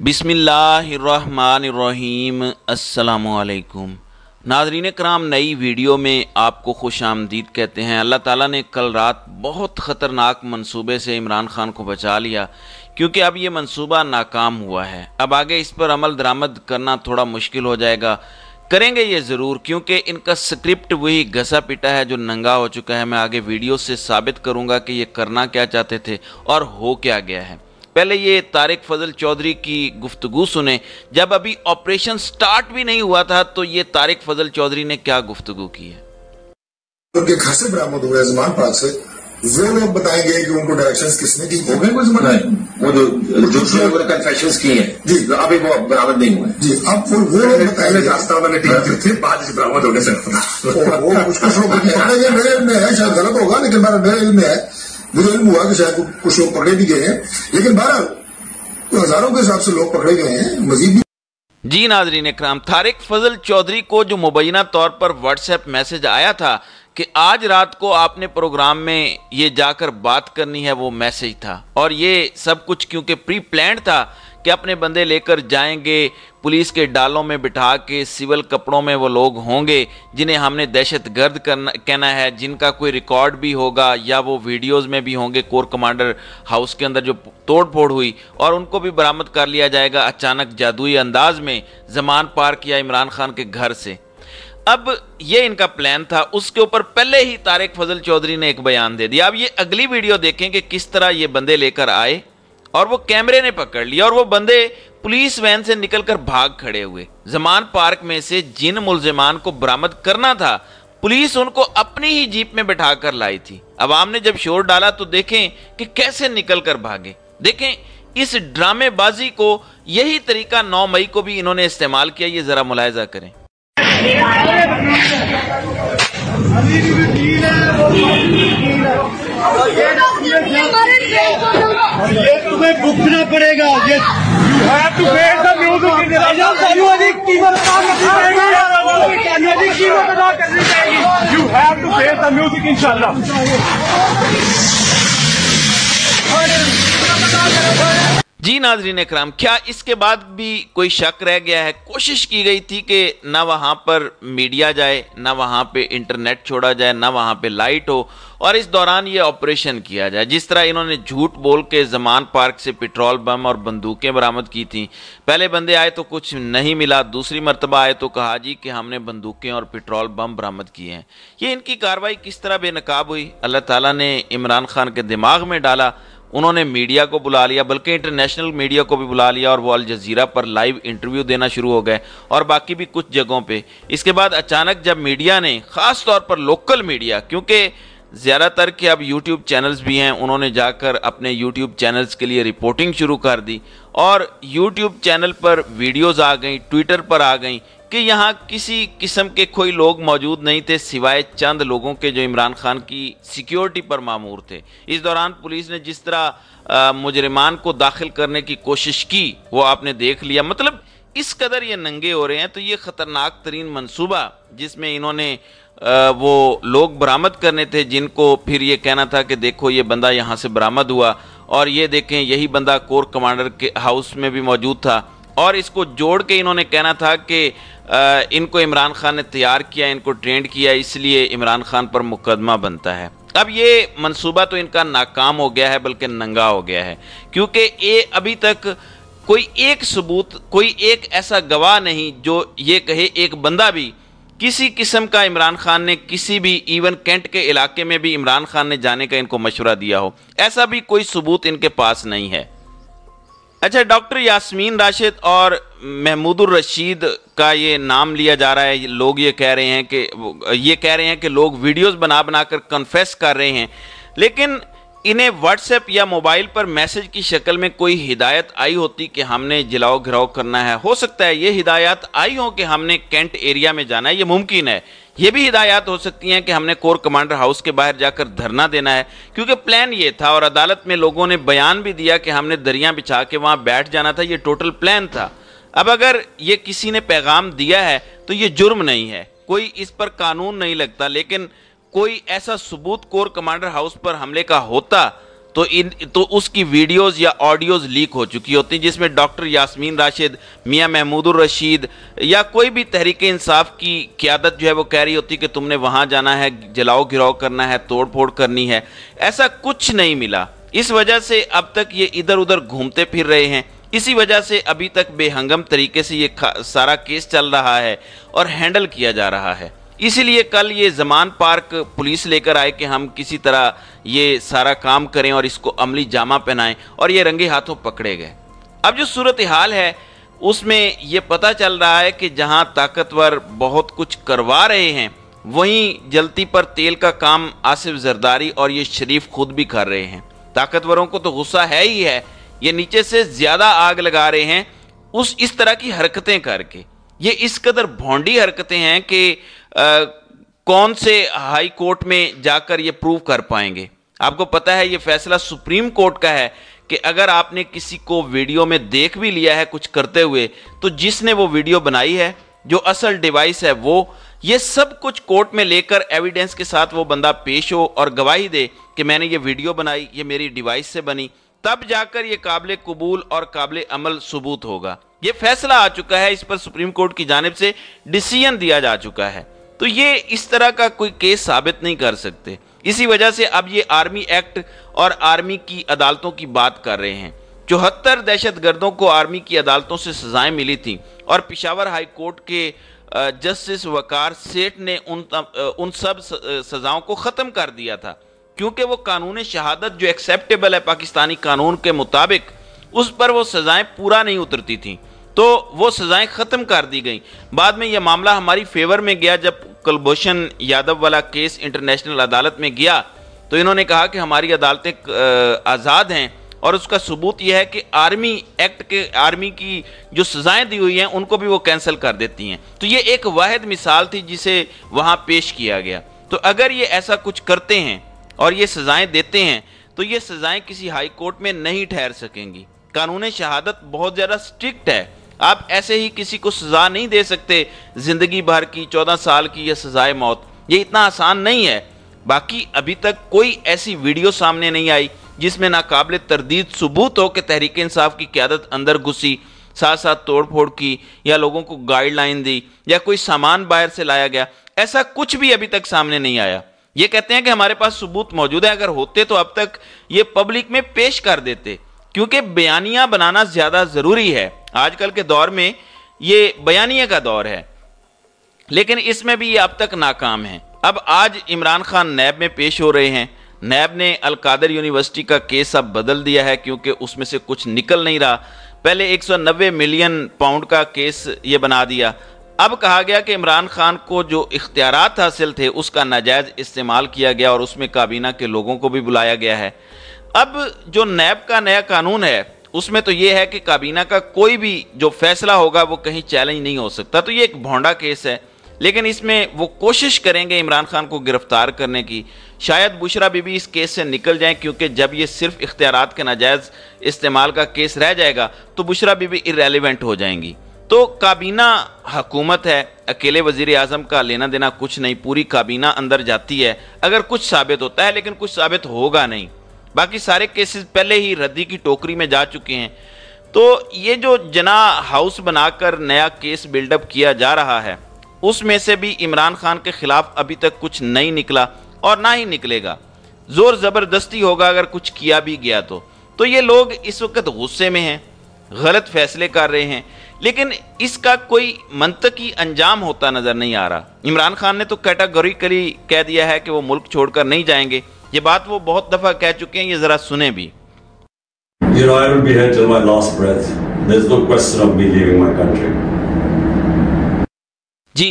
बिसमीम अल्लाम नाजरीन कराम नई वीडियो में आपको खुश आमदीद कहते हैं अल्लाह ताला ने कल रात बहुत ख़तरनाक मंसूबे से इमरान ख़ान को बचा लिया क्योंकि अब ये मंसूबा नाकाम हुआ है अब आगे इस पर अमल दरामद करना थोड़ा मुश्किल हो जाएगा करेंगे ये ज़रूर क्योंकि इनका स्क्रिप्ट वही घसा पिटा है जो नंगा हो चुका है मैं आगे वीडियो से साबित करूँगा कि ये करना क्या चाहते थे और हो क्या गया है पहले ये तारिक फजल चौधरी की गुफ्तगु सुने जब अभी ऑपरेशन स्टार्ट भी नहीं हुआ था तो ये तारिक फजल चौधरी ने क्या गुफ्तगु की है उनके घर बरामद हुए जमान पाक से वो लोग बताएंगे कि उनको डायरेक्शन किसने की हो गए कुछ बताए वो जो जो कन्फेशन किए हैं जी अभी वो बरामद नहीं हुए जी अब वो वो लोग बताएंगे रास्ता मैंने ठीक थे, थे बाद बरामद होने से वो मुश्किल मेरे इल्म में है शायद गलत होगा लेकिन मेरे इल्म में है रिजल्ट हुआ कि शायद कुछ लोग पकड़े भी गए हैं लेकिन बहरहाल तो हजारों के हिसाब से लोग पकड़े गए हैं मजीद जी नाजरीन कराम तारिक फजल चौधरी को जो मुबैना तौर पर व्हाट्सएप मैसेज आया था कि आज रात को आपने प्रोग्राम में ये जाकर बात करनी है वो मैसेज था और ये सब कुछ क्योंकि प्री प्लान था कि अपने बंदे लेकर जाएंगे पुलिस के डालों में बिठा के सिविल कपड़ों में वो लोग होंगे जिन्हें हमने दहशत गर्द करना कहना है जिनका कोई रिकॉर्ड भी होगा या वो वीडियोस में भी होंगे कोर कमांडर हाउस के अंदर जो तोड़ फोड़ हुई और उनको भी बरामद कर लिया जाएगा अचानक जादुई अंदाज में जमान पार किया इमरान खान के घर से अब ये इनका प्लान था उसके ऊपर पहले ही तारिक फजल चौधरी ने एक बयान दे दिया अब ये अगली वीडियो देखें कि किस तरह ये बंदे लेकर आए और वो कैमरे ने पकड़ लिया और वो बंदे पुलिस वैन से निकलकर भाग खड़े हुए जमान पार्क में से जिन मुलजमान को बरामद करना था पुलिस उनको अपनी ही जीप में बैठा कर लाई थी अवाम ने जब शोर डाला तो देखें कि कैसे निकल कर भागे देखें इस ड्रामेबाजी को यही तरीका 9 मई को भी इन्होंने इस्तेमाल किया ये जरा मुलायजा करें ये મે ચૂકના પડેગા જો તુ પે ધ મ્યુઝિક ઇનશાઅલ્લા you have to pay the music ઇનશાઅલ્લા जी नाजरीन कराम क्या इसके बाद भी कोई शक रह गया है कोशिश की गई थी कि ना वहाँ पर मीडिया जाए ना वहाँ पे इंटरनेट छोड़ा जाए ना वहाँ पे लाइट हो और इस दौरान ये ऑपरेशन किया जाए जिस तरह इन्होंने झूठ बोल के जमान पार्क से पेट्रोल बम और बंदूकें बरामद की थी पहले बंदे आए तो कुछ नहीं मिला दूसरी मरतबा आए तो कहा जी कि हमने बंदूकें और पेट्रोल बम बरामद किए हैं ये इनकी कार्रवाई किस तरह बेनकाब हुई अल्लाह ताली ने इमरान खान के दिमाग में डाला उन्होंने मीडिया को बुला लिया बल्कि इंटरनेशनल मीडिया को भी बुला लिया और वो अल जजीरा पर लाइव इंटरव्यू देना शुरू हो गए और बाकी भी कुछ जगहों पे इसके बाद अचानक जब मीडिया ने ख़ास तौर पर लोकल मीडिया क्योंकि ज़्यादातर के अब यूट्यूब चैनल्स भी हैं उन्होंने जाकर अपने यूट्यूब चैनल्स के लिए रिपोर्टिंग शुरू कर दी और यूट्यूब चैनल पर वीडियोज़ आ गई ट्विटर पर आ गई कि यहाँ किसी किस्म के कोई लोग मौजूद नहीं थे सिवाय चंद लोगों के जो इमरान खान की सिक्योरिटी पर मामूर थे इस दौरान पुलिस ने जिस तरह मुजरमान को दाखिल करने की कोशिश की वो आपने देख लिया मतलब इस कदर ये नंगे हो रहे हैं तो ये ख़तरनाक तरीन मनसूबा जिसमें इन्होंने वो लोग बरामद करने थे जिनको फिर ये कहना था कि देखो ये बंदा यहाँ से बरामद हुआ और ये देखें यही बंदा कोर कमांडर के हाउस में भी मौजूद था और इसको जोड़ के इन्होंने कहना था कि इनको इमरान खान ने तैयार किया इनको ट्रेंड किया इसलिए इमरान खान पर मुकदमा बनता है अब ये मंसूबा तो इनका नाकाम हो गया है बल्कि नंगा हो गया है क्योंकि ये अभी तक कोई एक सबूत कोई एक ऐसा गवाह नहीं जो ये कहे एक बंदा भी किसी किस्म का इमरान खान ने किसी भी इवन कैंट के इलाके में भी इमरान खान ने जाने का इनको मशवरा दिया हो ऐसा भी कोई सबूत इनके पास नहीं है अच्छा डॉक्टर यास्मीन राशिद और महमूदुर रशीद का ये नाम लिया जा रहा है लोग ये कह रहे हैं कि ये कह रहे हैं कि लोग वीडियोस बना बना कर कन्फेस कर रहे हैं लेकिन इन्हें व्हाट्सएप या मोबाइल पर मैसेज की शक्ल में कोई हिदायत आई होती कि हमने जिलाओ घिराव करना है हो सकता है ये हिदायत आई हो कि हमने कैंट एरिया में जाना है ये मुमकिन है ये भी हिदायत हो सकती हैं कि हमने कोर कमांडर हाउस के बाहर जाकर धरना देना है क्योंकि प्लान ये था और अदालत में लोगों ने बयान भी दिया कि हमने दरिया बिछा के वहाँ बैठ जाना था ये टोटल प्लान था अब अगर ये किसी ने पैगाम दिया है तो ये जुर्म नहीं है कोई इस पर कानून नहीं लगता लेकिन कोई ऐसा सबूत कोर कमांडर हाउस पर हमले का होता तो इन तो उसकी वीडियोस या ऑडियोज लीक हो चुकी होती जिसमें डॉक्टर यास्मीन राशिद मियां महमूदुर रशीद या कोई भी तहरीक इंसाफ की क्यादत जो है वो कह रही होती कि तुमने वहाँ जाना है जलाओ गिराओ करना है तोड़ फोड़ करनी है ऐसा कुछ नहीं मिला इस वजह से अब तक ये इधर उधर घूमते फिर रहे हैं इसी वजह से अभी तक बेहंगम तरीके से ये सारा केस चल रहा है और हैंडल किया जा रहा है इसीलिए कल ये जमान पार्क पुलिस लेकर आए कि हम किसी तरह ये सारा काम करें और इसको अमली जामा पहनाएं और ये रंगे हाथों पकड़े गए अब जो सूरत हाल है उसमें ये पता चल रहा है कि जहां ताकतवर बहुत कुछ करवा रहे हैं वहीं जलती पर तेल का काम आसिफ जरदारी और ये शरीफ खुद भी कर रहे हैं ताकतवरों को तो गुस्सा है ही है ये नीचे से ज़्यादा आग लगा रहे हैं उस इस तरह की हरकतें करके ये इस कदर भोंडी हरकतें हैं कि कौन से हाई कोर्ट में जाकर ये प्रूव कर पाएंगे आपको पता है ये फैसला सुप्रीम कोर्ट का है कि अगर आपने किसी को वीडियो में देख भी लिया है कुछ करते हुए तो जिसने वो वीडियो बनाई है जो असल डिवाइस है वो ये सब कुछ कोर्ट में लेकर एविडेंस के साथ वो बंदा पेश हो और गवाही दे कि मैंने ये वीडियो बनाई ये मेरी डिवाइस से बनी तब जाकर ये काबिल कबूल और काबिल अमल सबूत होगा ये फैसला आ चुका है इस पर सुप्रीम कोर्ट की जानब से डिसीजन दिया जा चुका है तो ये इस तरह का कोई केस साबित नहीं कर सकते इसी वजह से अब ये आर्मी एक्ट और आर्मी की अदालतों की बात कर रहे हैं चौहत्तर दहशत गर्दों को आर्मी की अदालतों से सजाएं मिली थी और पिशावर हाई कोर्ट के जस्टिस वकार सेठ ने उन उन सब सजाओं को ख़त्म कर दिया था क्योंकि वो कानून शहादत जो एक्सेप्टेबल है पाकिस्तानी कानून के मुताबिक उस पर वो सज़ाएं पूरा नहीं उतरती थीं तो वो सज़ाएं ख़त्म कर दी गई बाद में यह मामला हमारी फेवर में गया जब कुलभूषण यादव वाला केस इंटरनेशनल अदालत में गया तो इन्होंने कहा कि हमारी अदालतें आज़ाद हैं और उसका सबूत यह है कि आर्मी एक्ट के आर्मी की जो सज़ाएं दी हुई हैं उनको भी वो कैंसिल कर देती हैं तो ये एक वाद मिसाल थी जिसे वहाँ पेश किया गया तो अगर ये ऐसा कुछ करते हैं और ये सज़ाएं देते हैं तो ये सज़ाएं किसी हाई कोर्ट में नहीं ठहर सकेंगी कानून शहादत बहुत ज़्यादा स्ट्रिक्ट है आप ऐसे ही किसी को सज़ा नहीं दे सकते ज़िंदगी भर की चौदह साल की या सज़ाए मौत ये इतना आसान नहीं है बाकी अभी तक कोई ऐसी वीडियो सामने नहीं आई जिसमें नाकबिल तरदीद सबूत हो कि तहरीक इंसाफ की क्यादत अंदर घुसी साथ साथ तोड़ फोड़ की या लोगों को गाइडलाइन दी या कोई सामान बाहर से लाया गया ऐसा कुछ भी अभी तक सामने नहीं आया ये कहते हैं कि हमारे पास सबूत मौजूद है अगर होते तो अब तक ये पब्लिक में पेश कर देते क्योंकि बयानिया बनाना ज़्यादा ज़रूरी है आजकल के दौर में ये बयानिया का दौर है लेकिन इसमें भी ये अब तक नाकाम है अब आज इमरान खान नैब में पेश हो रहे हैं नैब ने अलकादर यूनिवर्सिटी का केस अब बदल दिया है क्योंकि उसमें से कुछ निकल नहीं रहा पहले 190 मिलियन पाउंड का केस ये बना दिया अब कहा गया कि इमरान खान को जो इख्तियार हासिल थे उसका नाजायज़ इस्तेमाल किया गया और उसमें काबीना के लोगों को भी बुलाया गया है अब जो नैब का नया कानून है उसमें तो ये है कि काबीना का कोई भी जो फैसला होगा वो कहीं चैलेंज नहीं हो सकता तो ये एक भोंडा केस है लेकिन इसमें वो कोशिश करेंगे इमरान खान को गिरफ्तार करने की शायद बुशरा बीबी इस केस से निकल जाएं क्योंकि जब ये सिर्फ इख्तियार के नाजायज़ इस्तेमाल का केस रह जाएगा तो बुशरा बीबी इरेलीवेंट हो जाएंगी तो काबीना हकूमत है अकेले वजीर अजम का लेना देना कुछ नहीं पूरी काबीना अंदर जाती है अगर कुछ साबित होता है लेकिन कुछ साबित होगा नहीं बाकी सारे केसेस पहले ही रद्दी की टोकरी में जा चुके हैं तो ये जो जना हाउस बनाकर नया केस बिल्डअप किया जा रहा है उसमें से भी इमरान खान के खिलाफ अभी तक कुछ नहीं निकला और ना ही निकलेगा जोर ज़बरदस्ती होगा अगर कुछ किया भी गया तो तो ये लोग इस वक्त गुस्से में हैं गलत फैसले कर रहे हैं लेकिन इसका कोई मनतकी अंजाम होता नज़र नहीं आ रहा इमरान खान ने तो कैटागोरिकली कह दिया है कि वो मुल्क छोड़कर नहीं जाएंगे ये बात वो बहुत दफ़ा कह चुके हैं ये ज़रा सुने भी You know, I will be here till my last breath. There's no question of me leaving my country. जी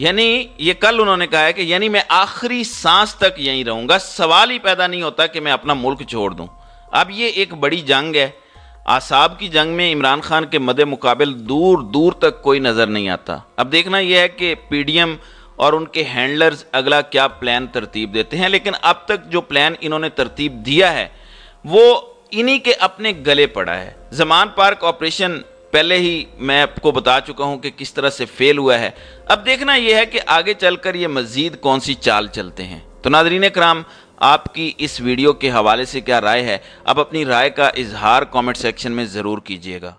यानी ये कल उन्होंने कहा है कि यानी मैं आखिरी सांस तक यहीं रहूंगा सवाल ही पैदा नहीं होता कि मैं अपना मुल्क छोड़ दूं अब ये एक बड़ी जंग है आसाब की जंग में इमरान खान के मदे मुकाबल दूर दूर तक कोई नज़र नहीं आता अब देखना यह है कि पीडीएम और उनके हैंडलर्स अगला क्या प्लान तरतीब देते हैं लेकिन अब तक जो प्लान इन्होंने तरतीब दिया है वो इन्हीं के अपने गले पड़ा है जमान पार्क ऑपरेशन पहले ही मैं आपको बता चुका हूं कि किस तरह से फेल हुआ है अब देखना यह है कि आगे चलकर ये मजीद कौन सी चाल चलते हैं तो नादरीन कराम आपकी इस वीडियो के हवाले से क्या राय है आप अपनी राय का इजहार कमेंट सेक्शन में ज़रूर कीजिएगा